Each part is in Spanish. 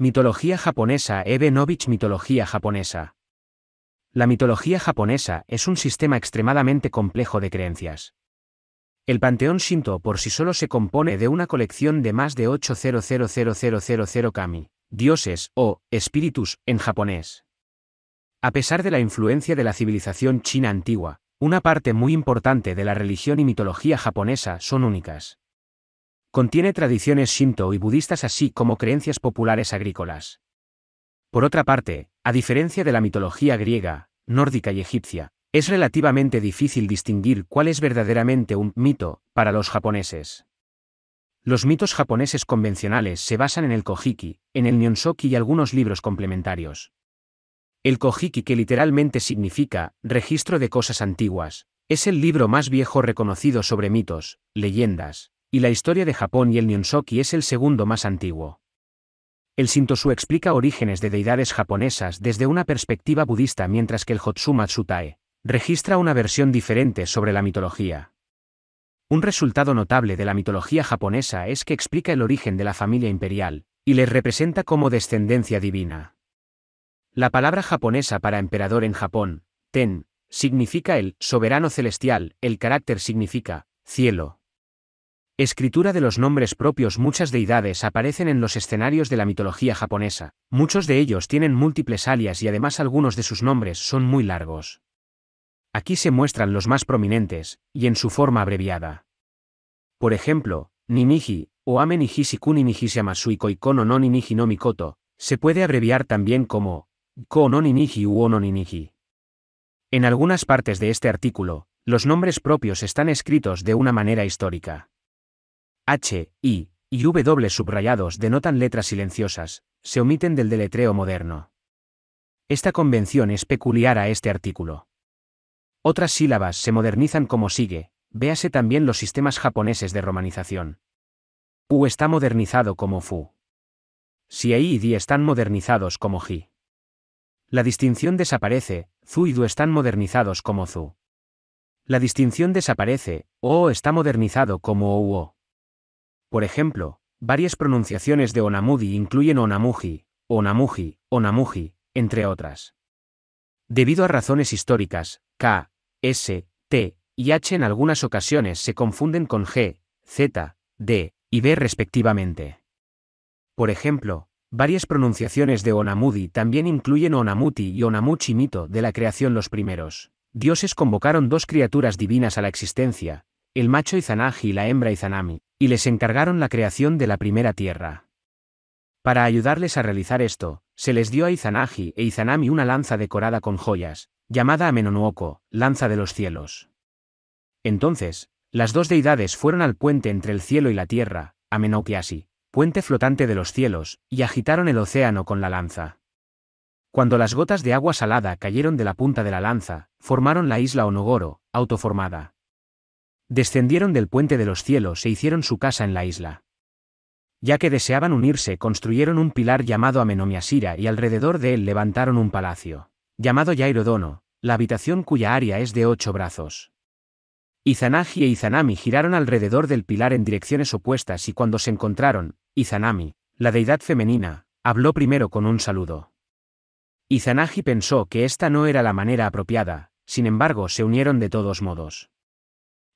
Mitología japonesa NOVICH Mitología japonesa La mitología japonesa es un sistema extremadamente complejo de creencias. El panteón Shinto por sí solo se compone de una colección de más de 8000000 kami, dioses o espíritus en japonés. A pesar de la influencia de la civilización china antigua, una parte muy importante de la religión y mitología japonesa son únicas. Contiene tradiciones shinto y budistas así como creencias populares agrícolas. Por otra parte, a diferencia de la mitología griega, nórdica y egipcia, es relativamente difícil distinguir cuál es verdaderamente un mito para los japoneses. Los mitos japoneses convencionales se basan en el Kojiki, en el Nihonshoki y algunos libros complementarios. El Kojiki que literalmente significa registro de cosas antiguas, es el libro más viejo reconocido sobre mitos, leyendas, y la historia de Japón y el Nihonshoki es el segundo más antiguo. El Shintosu explica orígenes de deidades japonesas desde una perspectiva budista mientras que el Hotsuma Tsutae registra una versión diferente sobre la mitología. Un resultado notable de la mitología japonesa es que explica el origen de la familia imperial, y les representa como descendencia divina. La palabra japonesa para emperador en Japón, ten, significa el soberano celestial, el carácter significa cielo. Escritura de los nombres propios Muchas deidades aparecen en los escenarios de la mitología japonesa, muchos de ellos tienen múltiples alias y además algunos de sus nombres son muy largos. Aquí se muestran los más prominentes, y en su forma abreviada. Por ejemplo, Ninigi, o Ame Kuni Nijisi Kono no Mikoto, se puede abreviar también como Ko u En algunas partes de este artículo, los nombres propios están escritos de una manera histórica. H, I y W subrayados denotan letras silenciosas, se omiten del deletreo moderno. Esta convención es peculiar a este artículo. Otras sílabas se modernizan como sigue, véase también los sistemas japoneses de romanización. U está modernizado como Fu. Si e y Di están modernizados como Ji. La distinción desaparece, Zu y Du están modernizados como Zu. La distinción desaparece, O está modernizado como o. Por ejemplo, varias pronunciaciones de Onamudi incluyen Onamuji, Onamuji, Onamuji, entre otras. Debido a razones históricas, K, S, T y H en algunas ocasiones se confunden con G, Z, D y B respectivamente. Por ejemplo, varias pronunciaciones de Onamudi también incluyen Onamuti y Onamuchi mito de la creación los primeros. Dioses convocaron dos criaturas divinas a la existencia, el macho Izanagi y la hembra Izanami y les encargaron la creación de la primera tierra. Para ayudarles a realizar esto, se les dio a Izanagi e Izanami una lanza decorada con joyas, llamada Amenonuoko, lanza de los cielos. Entonces, las dos deidades fueron al puente entre el cielo y la tierra, Amenokiasi, puente flotante de los cielos, y agitaron el océano con la lanza. Cuando las gotas de agua salada cayeron de la punta de la lanza, formaron la isla Onogoro, autoformada. Descendieron del puente de los cielos e hicieron su casa en la isla. Ya que deseaban unirse, construyeron un pilar llamado Amenomiasira y alrededor de él levantaron un palacio, llamado Yairodono, la habitación cuya área es de ocho brazos. Izanagi e Izanami giraron alrededor del pilar en direcciones opuestas y cuando se encontraron, Izanami, la deidad femenina, habló primero con un saludo. Izanagi pensó que esta no era la manera apropiada, sin embargo se unieron de todos modos.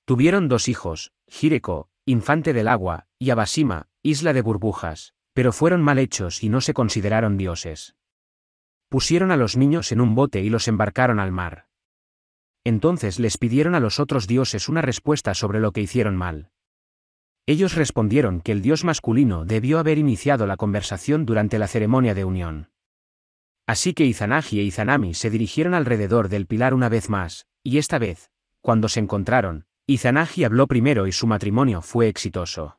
Tuvieron dos hijos, Jireko, infante del agua, y Abasima, isla de burbujas, pero fueron mal hechos y no se consideraron dioses. Pusieron a los niños en un bote y los embarcaron al mar. Entonces les pidieron a los otros dioses una respuesta sobre lo que hicieron mal. Ellos respondieron que el dios masculino debió haber iniciado la conversación durante la ceremonia de unión. Así que Izanagi e Izanami se dirigieron alrededor del pilar una vez más, y esta vez, cuando se encontraron, Izanagi habló primero y su matrimonio fue exitoso.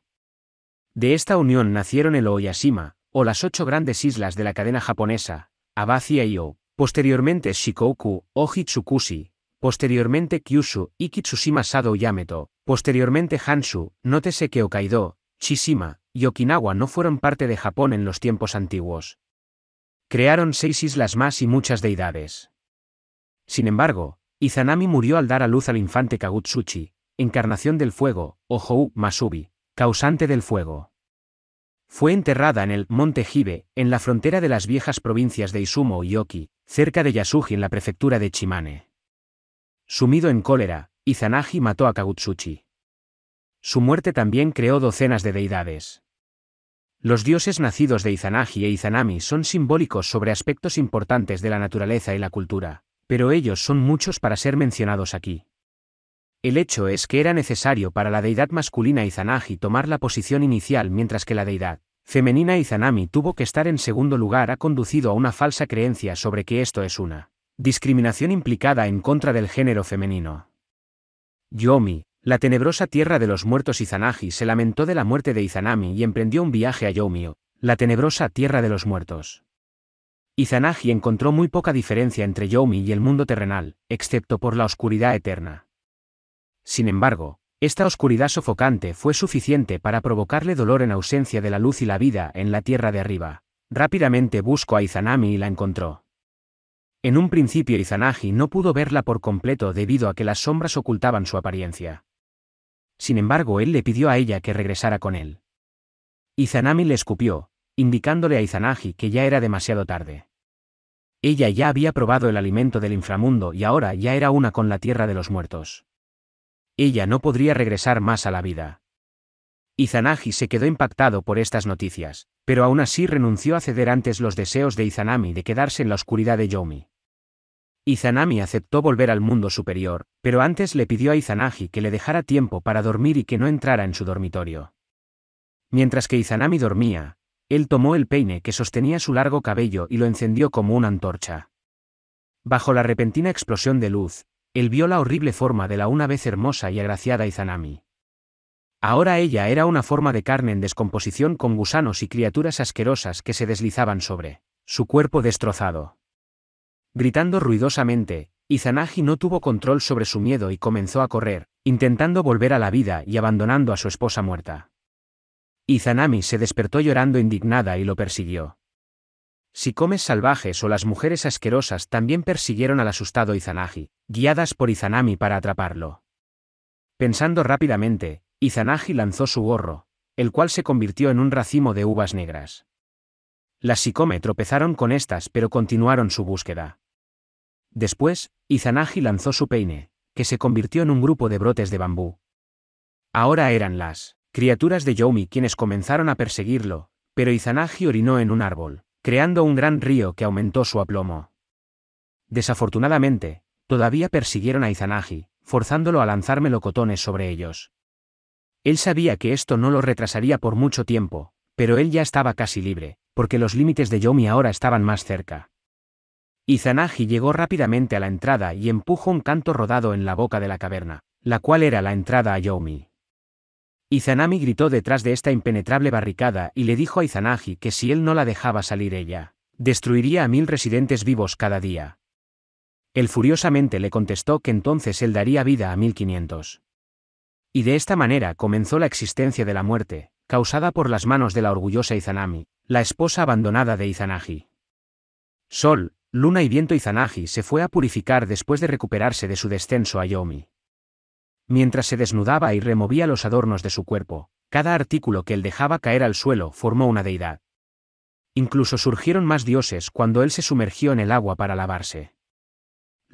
De esta unión nacieron el Oyashima, o las ocho grandes islas de la cadena japonesa, Abacia y O, posteriormente Shikoku, Ohitsukushi, posteriormente Kyushu y Kitsushima Sado Yameto, posteriormente Hansu, nótese que Hokkaido, Chishima y Okinawa no fueron parte de Japón en los tiempos antiguos. Crearon seis islas más y muchas deidades. Sin embargo, Izanami murió al dar a luz al infante Kagutsuchi, encarnación del fuego, o Masubi, causante del fuego. Fue enterrada en el Monte Hibe, en la frontera de las viejas provincias de Izumo y Oki, cerca de Yasuji en la prefectura de Chimane. Sumido en cólera, Izanagi mató a Kagutsuchi. Su muerte también creó docenas de deidades. Los dioses nacidos de Izanagi e Izanami son simbólicos sobre aspectos importantes de la naturaleza y la cultura, pero ellos son muchos para ser mencionados aquí. El hecho es que era necesario para la deidad masculina Izanagi tomar la posición inicial mientras que la deidad femenina Izanami tuvo que estar en segundo lugar ha conducido a una falsa creencia sobre que esto es una discriminación implicada en contra del género femenino. Yomi, la tenebrosa tierra de los muertos Izanagi se lamentó de la muerte de Izanami y emprendió un viaje a Yomio, la tenebrosa tierra de los muertos. Izanagi encontró muy poca diferencia entre Yomi y el mundo terrenal, excepto por la oscuridad eterna. Sin embargo, esta oscuridad sofocante fue suficiente para provocarle dolor en ausencia de la luz y la vida en la tierra de arriba. Rápidamente buscó a Izanami y la encontró. En un principio Izanagi no pudo verla por completo debido a que las sombras ocultaban su apariencia. Sin embargo, él le pidió a ella que regresara con él. Izanami le escupió, indicándole a Izanagi que ya era demasiado tarde. Ella ya había probado el alimento del inframundo y ahora ya era una con la tierra de los muertos. Ella no podría regresar más a la vida. Izanagi se quedó impactado por estas noticias, pero aún así renunció a ceder antes los deseos de Izanami de quedarse en la oscuridad de Yomi. Izanami aceptó volver al mundo superior, pero antes le pidió a Izanagi que le dejara tiempo para dormir y que no entrara en su dormitorio. Mientras que Izanami dormía, él tomó el peine que sostenía su largo cabello y lo encendió como una antorcha. Bajo la repentina explosión de luz, él vio la horrible forma de la una vez hermosa y agraciada Izanami. Ahora ella era una forma de carne en descomposición con gusanos y criaturas asquerosas que se deslizaban sobre su cuerpo destrozado. Gritando ruidosamente, Izanagi no tuvo control sobre su miedo y comenzó a correr, intentando volver a la vida y abandonando a su esposa muerta. Izanami se despertó llorando indignada y lo persiguió. Si comes salvajes o las mujeres asquerosas también persiguieron al asustado Izanagi, guiadas por Izanami para atraparlo. Pensando rápidamente, Izanagi lanzó su gorro, el cual se convirtió en un racimo de uvas negras. Las Shikome tropezaron con estas pero continuaron su búsqueda. Después, Izanagi lanzó su peine, que se convirtió en un grupo de brotes de bambú. Ahora eran las criaturas de Yomi quienes comenzaron a perseguirlo, pero Izanagi orinó en un árbol, creando un gran río que aumentó su aplomo. Desafortunadamente, Todavía persiguieron a Izanagi, forzándolo a lanzar melocotones sobre ellos. Él sabía que esto no lo retrasaría por mucho tiempo, pero él ya estaba casi libre, porque los límites de Yomi ahora estaban más cerca. Izanagi llegó rápidamente a la entrada y empujó un canto rodado en la boca de la caverna, la cual era la entrada a Yomi. Izanami gritó detrás de esta impenetrable barricada y le dijo a Izanagi que si él no la dejaba salir ella, destruiría a mil residentes vivos cada día. Él furiosamente le contestó que entonces él daría vida a 1500. Y de esta manera comenzó la existencia de la muerte, causada por las manos de la orgullosa Izanami, la esposa abandonada de Izanagi. Sol, Luna y Viento Izanagi se fue a purificar después de recuperarse de su descenso a Yomi. Mientras se desnudaba y removía los adornos de su cuerpo, cada artículo que él dejaba caer al suelo formó una deidad. Incluso surgieron más dioses cuando él se sumergió en el agua para lavarse.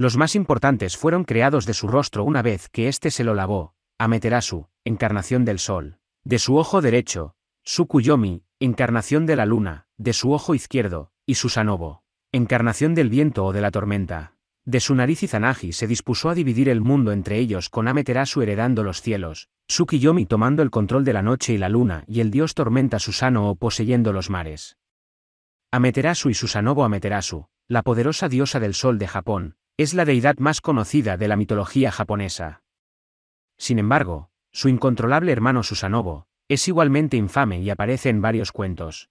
Los más importantes fueron creados de su rostro una vez que éste se lo lavó, Ameterasu, encarnación del sol, de su ojo derecho, Sukuyomi, encarnación de la luna, de su ojo izquierdo, y Susanobo, encarnación del viento o de la tormenta. De su nariz Izanagi se dispuso a dividir el mundo entre ellos con Ameterasu heredando los cielos, Tsukuyomi tomando el control de la noche y la luna y el dios tormenta Susano o poseyendo los mares. Ameterasu y Susanobo Ameterasu, la poderosa diosa del sol de Japón, es la deidad más conocida de la mitología japonesa. Sin embargo, su incontrolable hermano Susanobo, es igualmente infame y aparece en varios cuentos.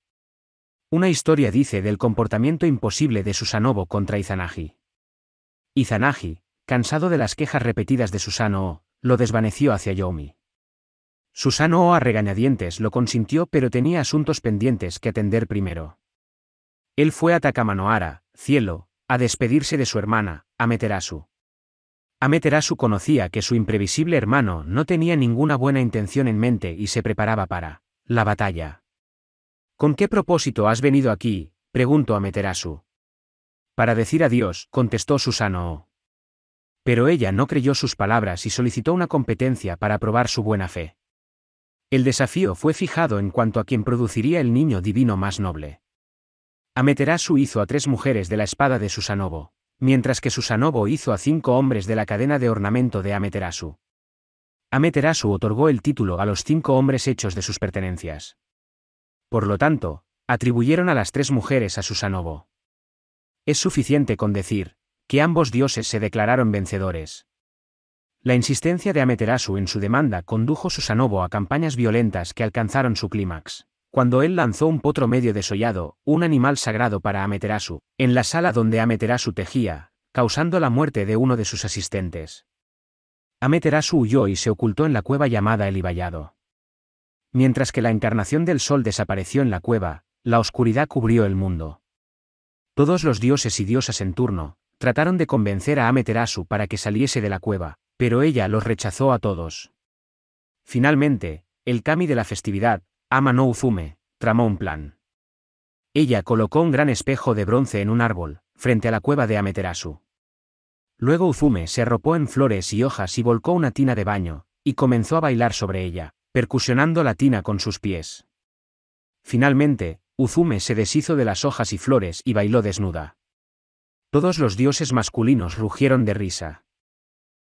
Una historia dice del comportamiento imposible de Susanobo contra Izanagi. Izanagi, cansado de las quejas repetidas de Susano, lo desvaneció hacia Yomi. Susanoo a regañadientes lo consintió pero tenía asuntos pendientes que atender primero. Él fue a Takamanohara, cielo, a despedirse de su hermana, Ameterasu. Ameterasu conocía que su imprevisible hermano no tenía ninguna buena intención en mente y se preparaba para la batalla. ¿Con qué propósito has venido aquí? preguntó Ameterasu. Para decir adiós, contestó Susano. Pero ella no creyó sus palabras y solicitó una competencia para probar su buena fe. El desafío fue fijado en cuanto a quien produciría el niño divino más noble. Ameterasu hizo a tres mujeres de la espada de Susanoo mientras que Susanobo hizo a cinco hombres de la cadena de ornamento de Ameterasu. Ameterasu otorgó el título a los cinco hombres hechos de sus pertenencias. Por lo tanto, atribuyeron a las tres mujeres a Susanobo. Es suficiente con decir, que ambos dioses se declararon vencedores. La insistencia de Ameterasu en su demanda condujo Susanobo a campañas violentas que alcanzaron su clímax cuando él lanzó un potro medio desollado, un animal sagrado para Ameterasu, en la sala donde Ameterasu tejía, causando la muerte de uno de sus asistentes. Ameterasu huyó y se ocultó en la cueva llamada El Iballado. Mientras que la encarnación del sol desapareció en la cueva, la oscuridad cubrió el mundo. Todos los dioses y diosas en turno, trataron de convencer a Ameterasu para que saliese de la cueva, pero ella los rechazó a todos. Finalmente, el kami de la festividad, Amano no Uzume, tramó un plan. Ella colocó un gran espejo de bronce en un árbol, frente a la cueva de Ameterasu. Luego Uzume se arropó en flores y hojas y volcó una tina de baño, y comenzó a bailar sobre ella, percusionando la tina con sus pies. Finalmente, Uzume se deshizo de las hojas y flores y bailó desnuda. Todos los dioses masculinos rugieron de risa.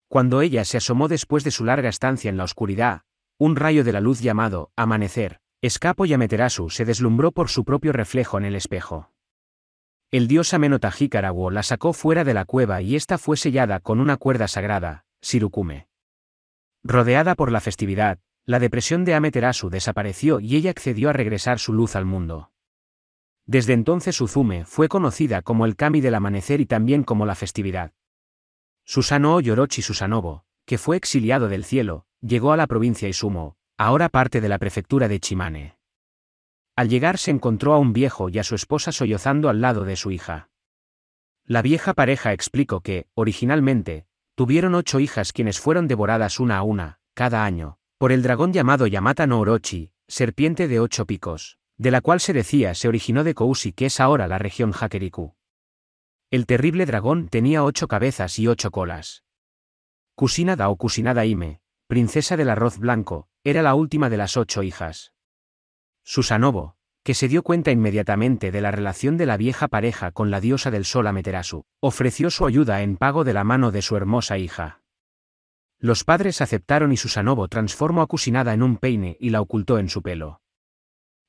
Cuando ella se asomó después de su larga estancia en la oscuridad, un rayo de la luz llamado amanecer Escapo y Ameterasu se deslumbró por su propio reflejo en el espejo. El dios Amenotajikarawo la sacó fuera de la cueva y ésta fue sellada con una cuerda sagrada, Sirukume. Rodeada por la festividad, la depresión de Ameterasu desapareció y ella accedió a regresar su luz al mundo. Desde entonces Uzume fue conocida como el Kami del amanecer y también como la festividad. Susano Yorochi Susanobo, que fue exiliado del cielo, llegó a la provincia Isumo, ahora parte de la prefectura de Chimane. Al llegar se encontró a un viejo y a su esposa sollozando al lado de su hija. La vieja pareja explicó que, originalmente, tuvieron ocho hijas quienes fueron devoradas una a una, cada año, por el dragón llamado Yamata no Orochi, serpiente de ocho picos, de la cual se decía se originó de Kousi que es ahora la región Hakeriku. El terrible dragón tenía ocho cabezas y ocho colas. Kusinada o Kusinada Ime, princesa del arroz blanco, era la última de las ocho hijas. Susanovo, que se dio cuenta inmediatamente de la relación de la vieja pareja con la diosa del sol Amaterasu, ofreció su ayuda en pago de la mano de su hermosa hija. Los padres aceptaron y Susanovo transformó a Kusinada en un peine y la ocultó en su pelo.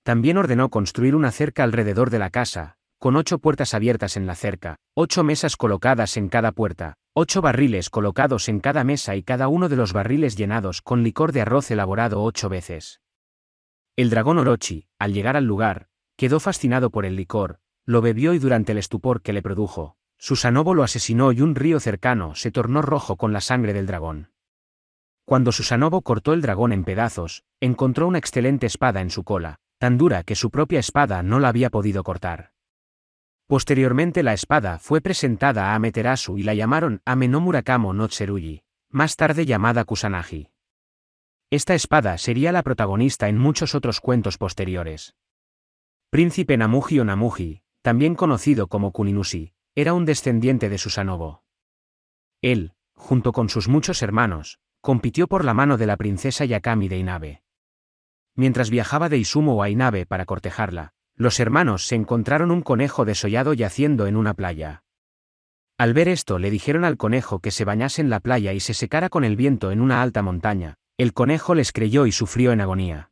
También ordenó construir una cerca alrededor de la casa, con ocho puertas abiertas en la cerca, ocho mesas colocadas en cada puerta, Ocho barriles colocados en cada mesa y cada uno de los barriles llenados con licor de arroz elaborado ocho veces. El dragón Orochi, al llegar al lugar, quedó fascinado por el licor, lo bebió y durante el estupor que le produjo, Susanobo lo asesinó y un río cercano se tornó rojo con la sangre del dragón. Cuando Susanobo cortó el dragón en pedazos, encontró una excelente espada en su cola, tan dura que su propia espada no la había podido cortar. Posteriormente la espada fue presentada a Ameterasu y la llamaron Amenomurakamo no Tseruyi, más tarde llamada Kusanagi. Esta espada sería la protagonista en muchos otros cuentos posteriores. Príncipe Namuji o Namuji, también conocido como Kuninushi, era un descendiente de Susanobo. Él, junto con sus muchos hermanos, compitió por la mano de la princesa Yakami de Inabe. Mientras viajaba de Isumo a Inabe para cortejarla, los hermanos se encontraron un conejo desollado yaciendo en una playa. Al ver esto le dijeron al conejo que se bañase en la playa y se secara con el viento en una alta montaña, el conejo les creyó y sufrió en agonía.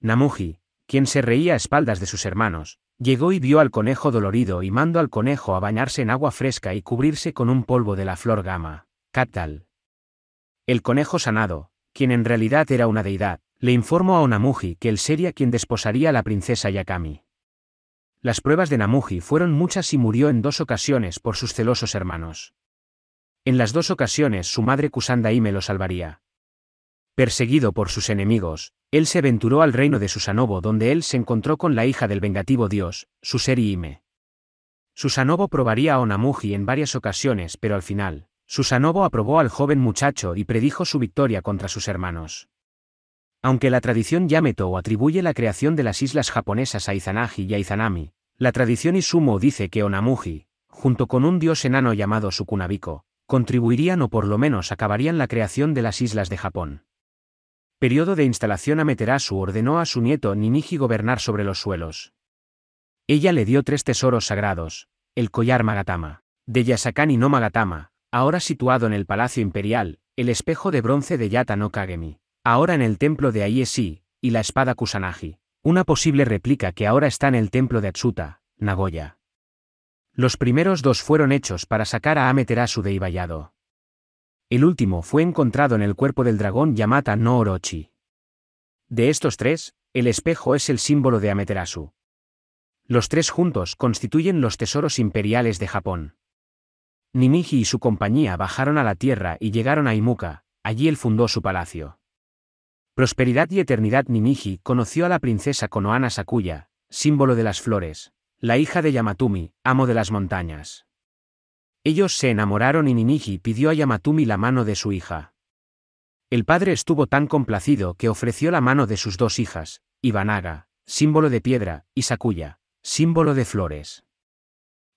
Namuji, quien se reía a espaldas de sus hermanos, llegó y vio al conejo dolorido y mandó al conejo a bañarse en agua fresca y cubrirse con un polvo de la flor gama, catal. El conejo sanado, quien en realidad era una deidad, le informó a Onamuji que él sería quien desposaría a la princesa Yakami. Las pruebas de Namuji fueron muchas y murió en dos ocasiones por sus celosos hermanos. En las dos ocasiones su madre me lo salvaría. Perseguido por sus enemigos, él se aventuró al reino de Susanobo donde él se encontró con la hija del vengativo dios, Suseri-Ime. Susanobo probaría a Onamuji en varias ocasiones pero al final, Susanobo aprobó al joven muchacho y predijo su victoria contra sus hermanos. Aunque la tradición Yameto atribuye la creación de las islas japonesas a Izanagi y a Izanami, la tradición Isumo dice que Onamuji, junto con un dios enano llamado Sukunabiko, contribuirían o por lo menos acabarían la creación de las islas de Japón. Periodo de instalación Ameterasu ordenó a su nieto Ninigi gobernar sobre los suelos. Ella le dio tres tesoros sagrados, el collar Magatama, de Yasakani no Magatama, ahora situado en el Palacio Imperial, el espejo de bronce de Yata no Kagemi, ahora en el templo de Aiesi, y la espada Kusanagi, una posible réplica que ahora está en el templo de Atsuta, Nagoya. Los primeros dos fueron hechos para sacar a Amaterasu de Ibayado. El último fue encontrado en el cuerpo del dragón Yamata no Orochi. De estos tres, el espejo es el símbolo de Amaterasu. Los tres juntos constituyen los tesoros imperiales de Japón. Nimiji y su compañía bajaron a la tierra y llegaron a Imuka, allí él fundó su palacio. Prosperidad y Eternidad Niniji conoció a la princesa Konohana Sakuya, símbolo de las flores, la hija de Yamatumi, amo de las montañas. Ellos se enamoraron y Niniji pidió a Yamatumi la mano de su hija. El padre estuvo tan complacido que ofreció la mano de sus dos hijas, Ibanaga, símbolo de piedra, y Sakuya, símbolo de flores.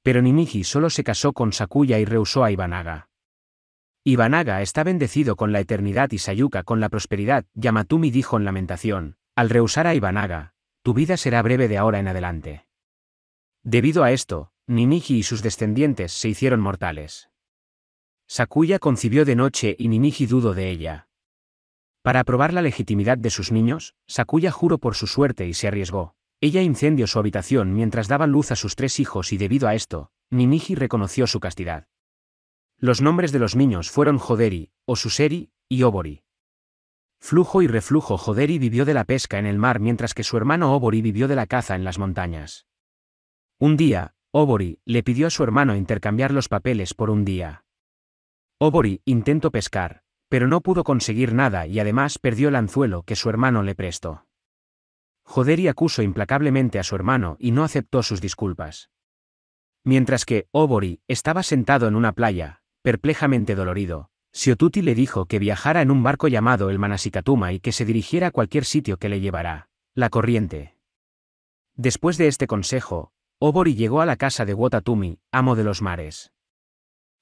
Pero Niniji solo se casó con Sakuya y rehusó a Ibanaga. Ibanaga está bendecido con la eternidad y Sayuka con la prosperidad, Yamatumi dijo en lamentación, al rehusar a Ibanaga, tu vida será breve de ahora en adelante. Debido a esto, Ninigi y sus descendientes se hicieron mortales. Sakuya concibió de noche y Ninigi dudó de ella. Para probar la legitimidad de sus niños, Sakuya juró por su suerte y se arriesgó. Ella incendió su habitación mientras daban luz a sus tres hijos y debido a esto, Ninigi reconoció su castidad. Los nombres de los niños fueron Joderi, Osuseri y Obori. Flujo y reflujo Joderi vivió de la pesca en el mar mientras que su hermano Obori vivió de la caza en las montañas. Un día, Obori le pidió a su hermano intercambiar los papeles por un día. Obori intentó pescar, pero no pudo conseguir nada y además perdió el anzuelo que su hermano le prestó. Joderi acusó implacablemente a su hermano y no aceptó sus disculpas. Mientras que Obori estaba sentado en una playa, Perplejamente dolorido, Siotuti le dijo que viajara en un barco llamado el Manasikatuma y que se dirigiera a cualquier sitio que le llevara la corriente. Después de este consejo, Obori llegó a la casa de Wotatumi, amo de los mares.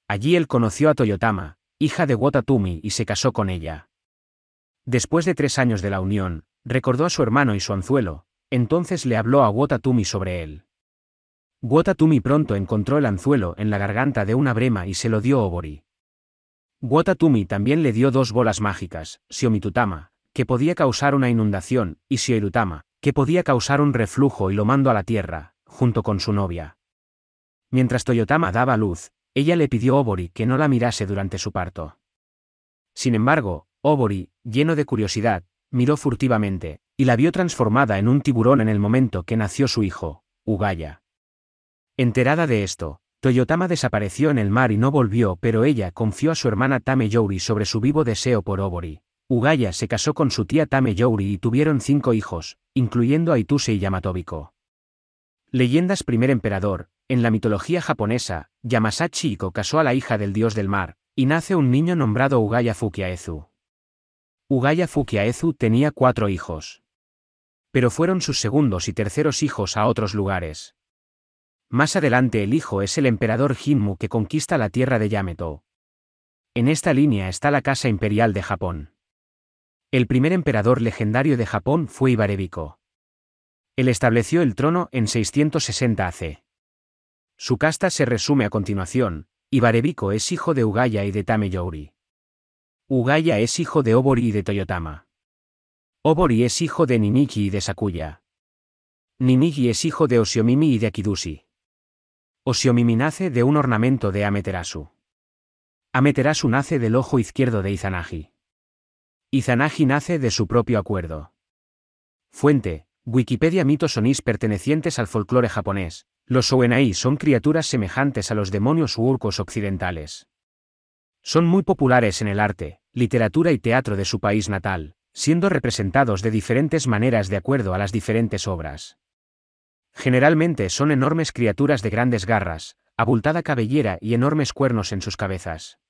Allí él conoció a Toyotama, hija de Wotatumi, y se casó con ella. Después de tres años de la unión, recordó a su hermano y su anzuelo, entonces le habló a Wotatumi sobre él. Wotatumi pronto encontró el anzuelo en la garganta de una brema y se lo dio Obori. Wotatumi también le dio dos bolas mágicas, Siomitutama, que podía causar una inundación, y Sioirutama, que podía causar un reflujo y lo mando a la tierra, junto con su novia. Mientras Toyotama daba luz, ella le pidió a Obori que no la mirase durante su parto. Sin embargo, Obori, lleno de curiosidad, miró furtivamente, y la vio transformada en un tiburón en el momento que nació su hijo, Ugaya. Enterada de esto, Toyotama desapareció en el mar y no volvió, pero ella confió a su hermana Tame sobre su vivo deseo por Obori. Ugaya se casó con su tía Tame y tuvieron cinco hijos, incluyendo a Ituse y Yamatobiko. Leyendas Primer Emperador, en la mitología japonesa, Yamasachi casó a la hija del dios del mar, y nace un niño nombrado Ugaya Fukiaezu. Ugaya Fukiaezu tenía cuatro hijos. Pero fueron sus segundos y terceros hijos a otros lugares. Más adelante el hijo es el emperador Jinmu que conquista la tierra de Yameto. En esta línea está la Casa Imperial de Japón. El primer emperador legendario de Japón fue Ibarebiko. Él estableció el trono en 660 AC. Su casta se resume a continuación, Ibarebiko es hijo de Ugaya y de Tameyori. Ugaya es hijo de Obori y de Toyotama. Obori es hijo de Niniki y de Sakuya. Ninigi es hijo de Osiomimi y de Akidusi nace de un ornamento de Ameterasu. Ameterasu nace del ojo izquierdo de Izanagi. Izanagi nace de su propio acuerdo. Fuente, Wikipedia mitos onis pertenecientes al folclore japonés. Los Oenai son criaturas semejantes a los demonios u urcos occidentales. Son muy populares en el arte, literatura y teatro de su país natal, siendo representados de diferentes maneras de acuerdo a las diferentes obras. Generalmente son enormes criaturas de grandes garras, abultada cabellera y enormes cuernos en sus cabezas.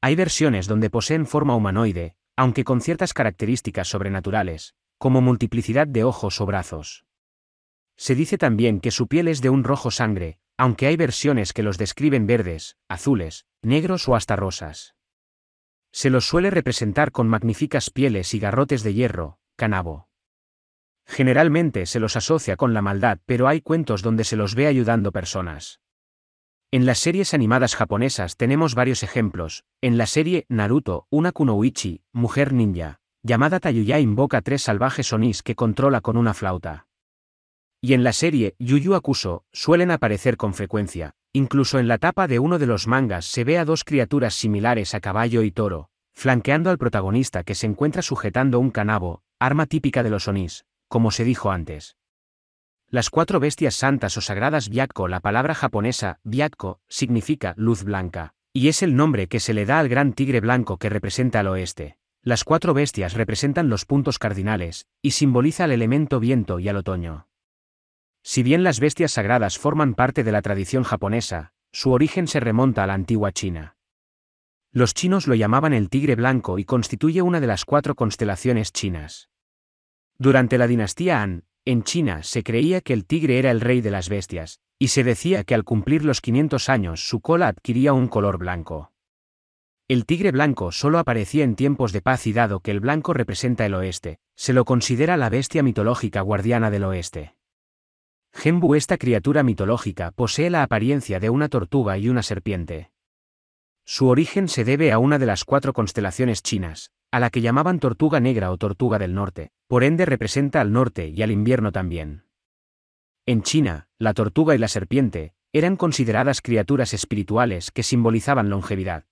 Hay versiones donde poseen forma humanoide, aunque con ciertas características sobrenaturales, como multiplicidad de ojos o brazos. Se dice también que su piel es de un rojo sangre, aunque hay versiones que los describen verdes, azules, negros o hasta rosas. Se los suele representar con magníficas pieles y garrotes de hierro, canabo. Generalmente se los asocia con la maldad, pero hay cuentos donde se los ve ayudando personas. En las series animadas japonesas tenemos varios ejemplos. En la serie Naruto, una kunoichi, mujer ninja, llamada Tayuya invoca tres salvajes onis que controla con una flauta. Y en la serie Yuyu Akuso suelen aparecer con frecuencia. Incluso en la tapa de uno de los mangas se ve a dos criaturas similares a caballo y toro, flanqueando al protagonista que se encuentra sujetando un canabo, arma típica de los onis, como se dijo antes. Las cuatro bestias santas o sagradas Byakko, la palabra japonesa Byakko, significa luz blanca, y es el nombre que se le da al gran tigre blanco que representa al oeste. Las cuatro bestias representan los puntos cardinales, y simboliza al elemento viento y al otoño. Si bien las bestias sagradas forman parte de la tradición japonesa, su origen se remonta a la antigua China. Los chinos lo llamaban el tigre blanco y constituye una de las cuatro constelaciones chinas. Durante la dinastía Han, en China se creía que el tigre era el rey de las bestias, y se decía que al cumplir los 500 años su cola adquiría un color blanco. El tigre blanco solo aparecía en tiempos de paz y dado que el blanco representa el oeste, se lo considera la bestia mitológica guardiana del oeste. Genbu esta criatura mitológica posee la apariencia de una tortuga y una serpiente. Su origen se debe a una de las cuatro constelaciones chinas, a la que llamaban tortuga negra o tortuga del norte, por ende representa al norte y al invierno también. En China, la tortuga y la serpiente eran consideradas criaturas espirituales que simbolizaban longevidad.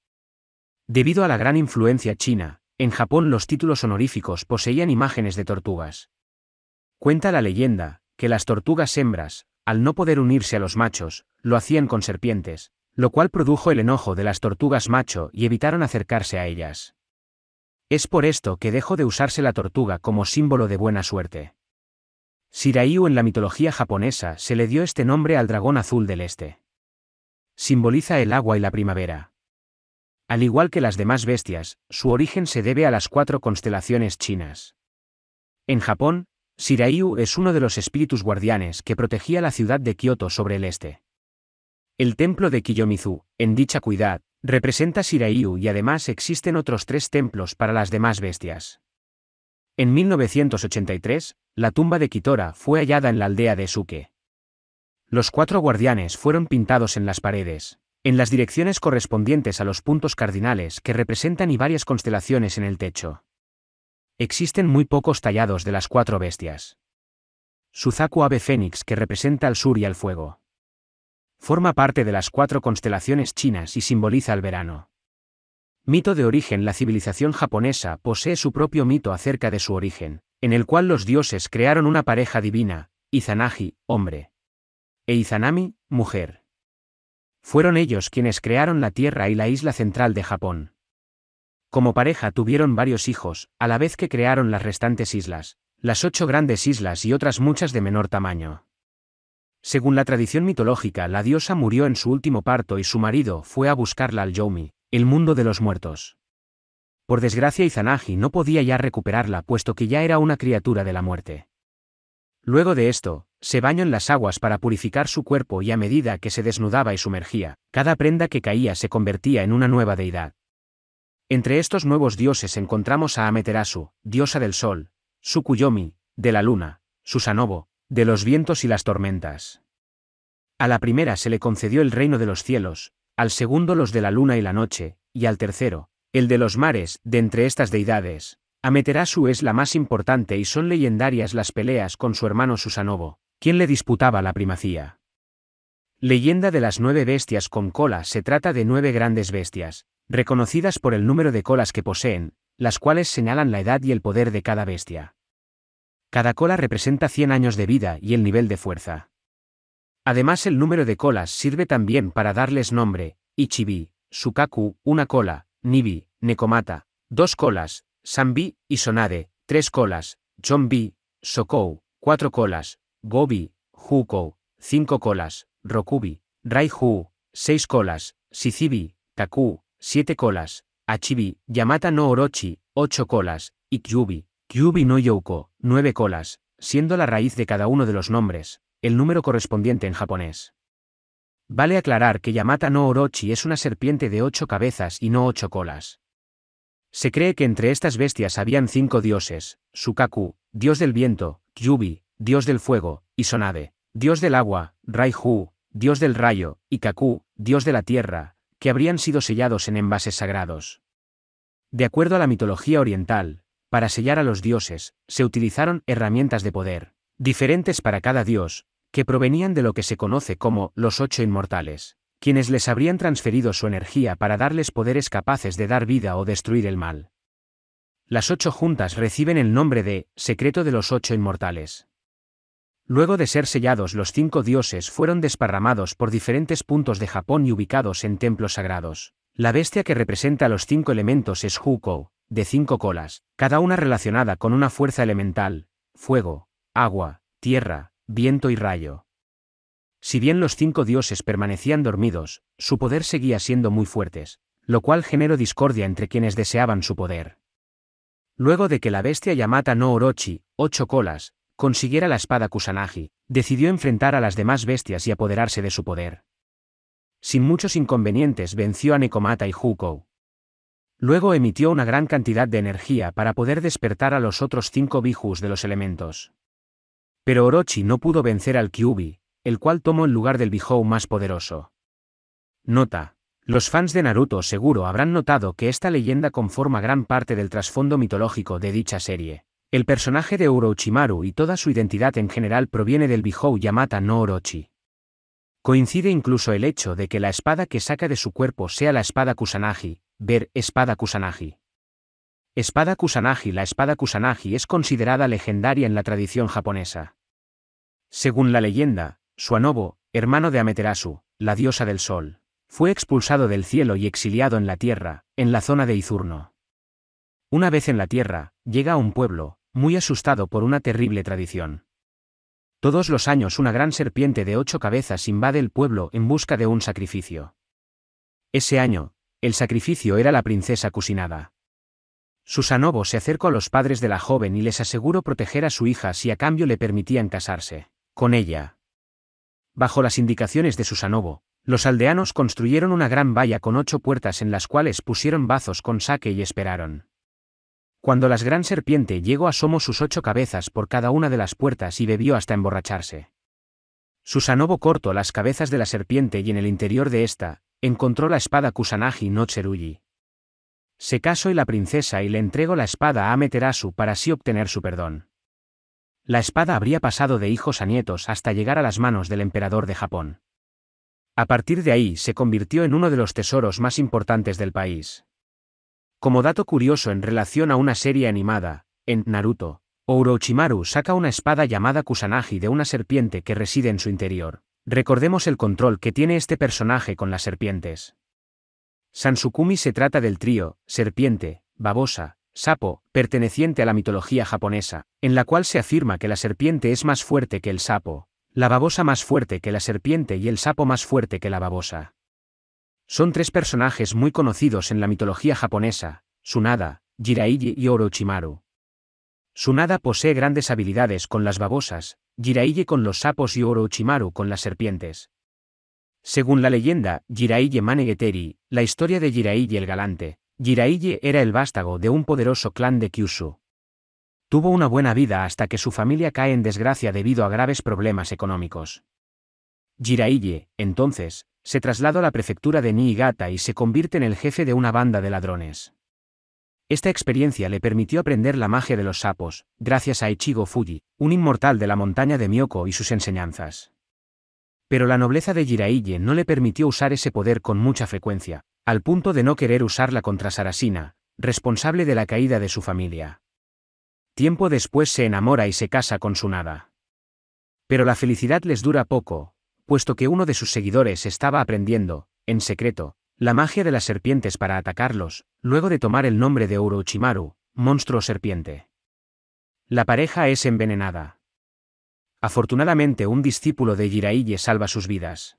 Debido a la gran influencia china, en Japón los títulos honoríficos poseían imágenes de tortugas. Cuenta la leyenda, que las tortugas hembras, al no poder unirse a los machos, lo hacían con serpientes, lo cual produjo el enojo de las tortugas macho y evitaron acercarse a ellas. Es por esto que dejó de usarse la tortuga como símbolo de buena suerte. Shiraiu en la mitología japonesa se le dio este nombre al dragón azul del este. Simboliza el agua y la primavera. Al igual que las demás bestias, su origen se debe a las cuatro constelaciones chinas. En Japón, Shiraiu es uno de los espíritus guardianes que protegía la ciudad de Kioto sobre el este. El templo de Kiyomizu, en dicha cuidad, representa Siraiyu y además existen otros tres templos para las demás bestias. En 1983, la tumba de Kitora fue hallada en la aldea de Suke. Los cuatro guardianes fueron pintados en las paredes, en las direcciones correspondientes a los puntos cardinales que representan y varias constelaciones en el techo. Existen muy pocos tallados de las cuatro bestias. Suzaku Ave Fénix que representa al sur y al fuego. Forma parte de las cuatro constelaciones chinas y simboliza el verano. Mito de origen La civilización japonesa posee su propio mito acerca de su origen, en el cual los dioses crearon una pareja divina, Izanagi, hombre, e Izanami, mujer. Fueron ellos quienes crearon la Tierra y la isla central de Japón. Como pareja tuvieron varios hijos, a la vez que crearon las restantes islas, las ocho grandes islas y otras muchas de menor tamaño. Según la tradición mitológica, la diosa murió en su último parto y su marido fue a buscarla al Yomi, el mundo de los muertos. Por desgracia Izanagi no podía ya recuperarla puesto que ya era una criatura de la muerte. Luego de esto, se bañó en las aguas para purificar su cuerpo y a medida que se desnudaba y sumergía, cada prenda que caía se convertía en una nueva deidad. Entre estos nuevos dioses encontramos a Ameterasu, diosa del sol, Sukuyomi, de la luna, Susanobo, de los vientos y las tormentas. A la primera se le concedió el reino de los cielos, al segundo los de la luna y la noche, y al tercero, el de los mares, de entre estas deidades. Ameterasu es la más importante y son legendarias las peleas con su hermano Susanobo, quien le disputaba la primacía. Leyenda de las nueve bestias con cola se trata de nueve grandes bestias, reconocidas por el número de colas que poseen, las cuales señalan la edad y el poder de cada bestia. Cada cola representa 100 años de vida y el nivel de fuerza. Además el número de colas sirve también para darles nombre, Ichibi, Sukaku, una cola, Nibi, Nekomata, dos colas, Sanbi y Sonade, tres colas, Chonbi, Sokou, cuatro colas, Gobi, Hukou, cinco colas, Rokubi, Raihu, seis colas, Sicibi, Taku, siete colas, Achibi, Yamata no Orochi, ocho colas, Ikyubi, Kyubi no Yoko, nueve colas, siendo la raíz de cada uno de los nombres, el número correspondiente en japonés. Vale aclarar que Yamata no Orochi es una serpiente de ocho cabezas y no ocho colas. Se cree que entre estas bestias habían cinco dioses, Sukaku, dios del viento, Kyubi, dios del fuego, y Sonade, dios del agua, Raihu, dios del rayo, y Kaku, dios de la tierra, que habrían sido sellados en envases sagrados. De acuerdo a la mitología oriental, para sellar a los dioses, se utilizaron herramientas de poder, diferentes para cada dios, que provenían de lo que se conoce como los ocho inmortales, quienes les habrían transferido su energía para darles poderes capaces de dar vida o destruir el mal. Las ocho juntas reciben el nombre de secreto de los ocho inmortales. Luego de ser sellados los cinco dioses fueron desparramados por diferentes puntos de Japón y ubicados en templos sagrados. La bestia que representa los cinco elementos es Hukou, de cinco colas, cada una relacionada con una fuerza elemental, fuego, agua, tierra, viento y rayo. Si bien los cinco dioses permanecían dormidos, su poder seguía siendo muy fuertes, lo cual generó discordia entre quienes deseaban su poder. Luego de que la bestia Yamata no Orochi, ocho colas, consiguiera la espada Kusanagi, decidió enfrentar a las demás bestias y apoderarse de su poder sin muchos inconvenientes venció a Nekomata y Hukou. Luego emitió una gran cantidad de energía para poder despertar a los otros cinco bijus de los elementos. Pero Orochi no pudo vencer al Kyubi, el cual tomó el lugar del Bijou más poderoso. Nota. Los fans de Naruto seguro habrán notado que esta leyenda conforma gran parte del trasfondo mitológico de dicha serie. El personaje de Orochimaru y toda su identidad en general proviene del Bijou Yamata no Orochi. Coincide incluso el hecho de que la espada que saca de su cuerpo sea la espada Kusanagi, ver espada Kusanagi. Espada Kusanagi La espada Kusanagi es considerada legendaria en la tradición japonesa. Según la leyenda, Suanobo, hermano de Amaterasu, la diosa del sol, fue expulsado del cielo y exiliado en la tierra, en la zona de Izurno. Una vez en la tierra, llega a un pueblo, muy asustado por una terrible tradición. Todos los años una gran serpiente de ocho cabezas invade el pueblo en busca de un sacrificio. Ese año, el sacrificio era la princesa Cusinada. Susanobo se acercó a los padres de la joven y les aseguró proteger a su hija si a cambio le permitían casarse con ella. Bajo las indicaciones de Susanobo, los aldeanos construyeron una gran valla con ocho puertas en las cuales pusieron bazos con saque y esperaron. Cuando la gran serpiente llegó asomó sus ocho cabezas por cada una de las puertas y bebió hasta emborracharse. Susanobo cortó las cabezas de la serpiente y en el interior de ésta, encontró la espada Kusanagi no Tsurugi. Se casó y la princesa y le entregó la espada a Ameterasu para así obtener su perdón. La espada habría pasado de hijos a nietos hasta llegar a las manos del emperador de Japón. A partir de ahí se convirtió en uno de los tesoros más importantes del país. Como dato curioso en relación a una serie animada, en Naruto, Orochimaru saca una espada llamada Kusanagi de una serpiente que reside en su interior. Recordemos el control que tiene este personaje con las serpientes. Sansukumi se trata del trío, serpiente, babosa, sapo, perteneciente a la mitología japonesa, en la cual se afirma que la serpiente es más fuerte que el sapo, la babosa más fuerte que la serpiente y el sapo más fuerte que la babosa. Son tres personajes muy conocidos en la mitología japonesa, Sunada, Jiraiye y Orochimaru. Sunada posee grandes habilidades con las babosas, Jiraiye con los sapos y Orochimaru con las serpientes. Según la leyenda, Jiraiye Manegeteri, la historia de Jiraiye el Galante, Jiraiye era el vástago de un poderoso clan de Kyushu. Tuvo una buena vida hasta que su familia cae en desgracia debido a graves problemas económicos. Jiraiye, entonces, se traslada a la prefectura de Niigata y se convierte en el jefe de una banda de ladrones. Esta experiencia le permitió aprender la magia de los sapos, gracias a Ichigo Fuji, un inmortal de la montaña de mioko y sus enseñanzas. Pero la nobleza de Jiraiye no le permitió usar ese poder con mucha frecuencia, al punto de no querer usarla contra Sarasina, responsable de la caída de su familia. Tiempo después se enamora y se casa con su nada Pero la felicidad les dura poco, puesto que uno de sus seguidores estaba aprendiendo, en secreto, la magia de las serpientes para atacarlos, luego de tomar el nombre de Orochimaru, monstruo serpiente. La pareja es envenenada. Afortunadamente un discípulo de Jiraiye salva sus vidas.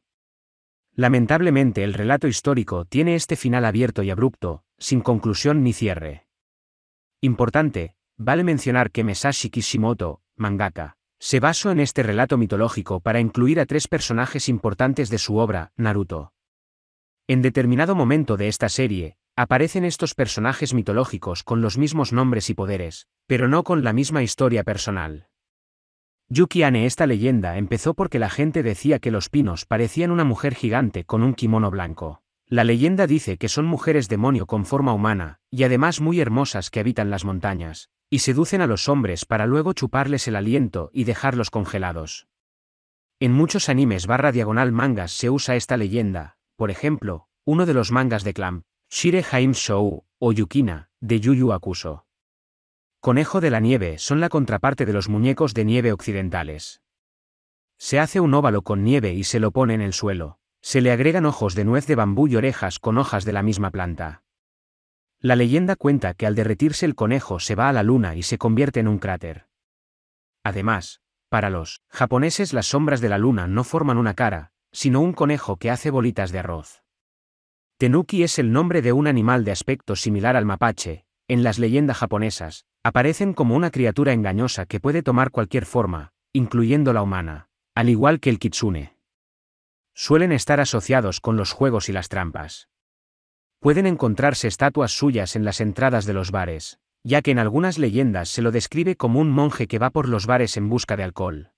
Lamentablemente el relato histórico tiene este final abierto y abrupto, sin conclusión ni cierre. Importante, vale mencionar que Mesashi Kishimoto, mangaka, se basó en este relato mitológico para incluir a tres personajes importantes de su obra, Naruto. En determinado momento de esta serie, aparecen estos personajes mitológicos con los mismos nombres y poderes, pero no con la misma historia personal. Yukiane esta leyenda empezó porque la gente decía que los pinos parecían una mujer gigante con un kimono blanco. La leyenda dice que son mujeres demonio con forma humana, y además muy hermosas que habitan las montañas, y seducen a los hombres para luego chuparles el aliento y dejarlos congelados. En muchos animes barra diagonal mangas se usa esta leyenda, por ejemplo, uno de los mangas de Clam, Shire Haim Shou, o Yukina, de Yuyu Akuso. Conejo de la nieve son la contraparte de los muñecos de nieve occidentales. Se hace un óvalo con nieve y se lo pone en el suelo. Se le agregan ojos de nuez de bambú y orejas con hojas de la misma planta. La leyenda cuenta que al derretirse el conejo se va a la luna y se convierte en un cráter. Además, para los japoneses las sombras de la luna no forman una cara, sino un conejo que hace bolitas de arroz. Tenuki es el nombre de un animal de aspecto similar al mapache, en las leyendas japonesas, aparecen como una criatura engañosa que puede tomar cualquier forma, incluyendo la humana, al igual que el kitsune. Suelen estar asociados con los juegos y las trampas. Pueden encontrarse estatuas suyas en las entradas de los bares, ya que en algunas leyendas se lo describe como un monje que va por los bares en busca de alcohol.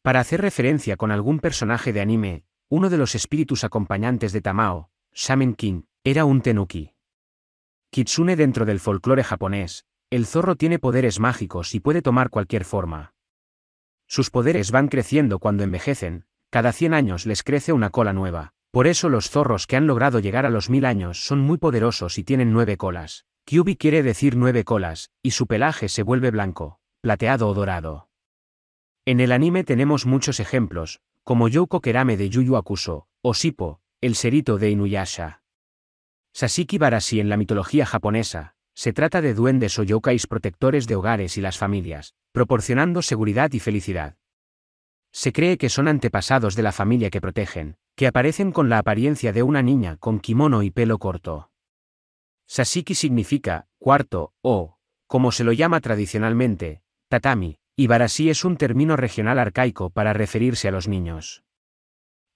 Para hacer referencia con algún personaje de anime, uno de los espíritus acompañantes de Tamao, Shamen King, era un tenuki. Kitsune dentro del folclore japonés, el zorro tiene poderes mágicos y puede tomar cualquier forma. Sus poderes van creciendo cuando envejecen, cada 100 años les crece una cola nueva, por eso los zorros que han logrado llegar a los mil años son muy poderosos y tienen nueve colas. Kyubi quiere decir nueve colas, y su pelaje se vuelve blanco, plateado o dorado. En el anime tenemos muchos ejemplos, como Yoko Kerame de Yuyu Akuso, o Sipo, el serito de Inuyasha. Sasiki Barashi en la mitología japonesa, se trata de duendes o yokais protectores de hogares y las familias, proporcionando seguridad y felicidad. Se cree que son antepasados de la familia que protegen, que aparecen con la apariencia de una niña con kimono y pelo corto. Sasiki significa cuarto o, como se lo llama tradicionalmente, tatami, y barasí es un término regional arcaico para referirse a los niños.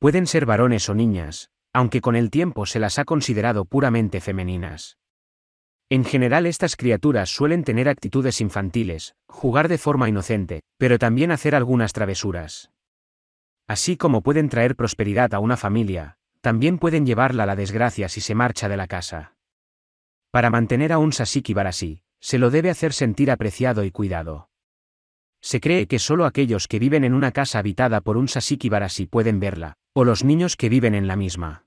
Pueden ser varones o niñas, aunque con el tiempo se las ha considerado puramente femeninas. En general estas criaturas suelen tener actitudes infantiles, jugar de forma inocente, pero también hacer algunas travesuras. Así como pueden traer prosperidad a una familia, también pueden llevarla a la desgracia si se marcha de la casa. Para mantener a un Sasiki así, se lo debe hacer sentir apreciado y cuidado. Se cree que solo aquellos que viven en una casa habitada por un Sasiki así pueden verla, o los niños que viven en la misma.